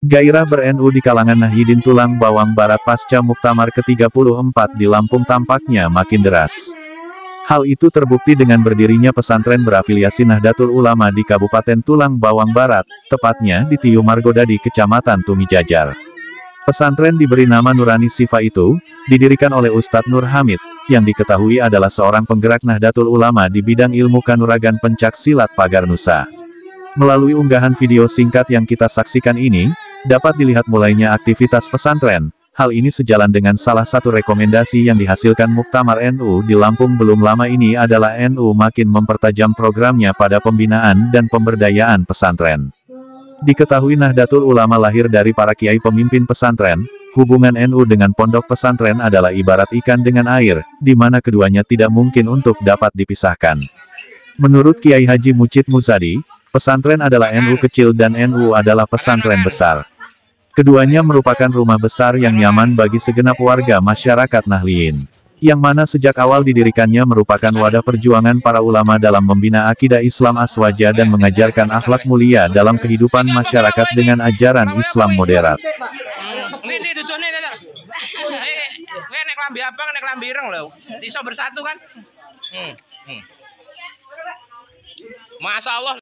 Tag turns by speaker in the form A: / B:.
A: Gairah ber-NU di kalangan nahidin Tulang Bawang Barat pasca Muktamar ke-34 di Lampung tampaknya makin deras. Hal itu terbukti dengan berdirinya pesantren berafiliasi Nahdlatul Ulama di Kabupaten Tulang Bawang Barat, tepatnya di Tiu Margodadi, Kecamatan Tumijajar. Pesantren diberi nama Nurani Sifa itu, didirikan oleh Ustadz Nur Hamid, yang diketahui adalah seorang penggerak Nahdlatul Ulama di bidang ilmu kanuragan pencak silat pagar Nusa. Melalui unggahan video singkat yang kita saksikan ini, Dapat dilihat mulainya aktivitas pesantren, hal ini sejalan dengan salah satu rekomendasi yang dihasilkan Muktamar NU di Lampung belum lama ini adalah NU makin mempertajam programnya pada pembinaan dan pemberdayaan pesantren. Diketahui Nahdlatul Ulama lahir dari para kiai pemimpin pesantren, hubungan NU dengan pondok pesantren adalah ibarat ikan dengan air, di mana keduanya tidak mungkin untuk dapat dipisahkan. Menurut Kiai Haji Mucid Muzadi, pesantren adalah NU kecil dan NU adalah pesantren besar. Keduanya merupakan rumah besar yang nyaman bagi segenap warga masyarakat Nahliin, Yang mana sejak awal didirikannya merupakan wadah perjuangan para ulama dalam membina akidah Islam aswaja dan mengajarkan akhlak mulia dalam kehidupan masyarakat dengan ajaran Islam moderat.
B: Kan? Hmm, hmm. Masya Allah.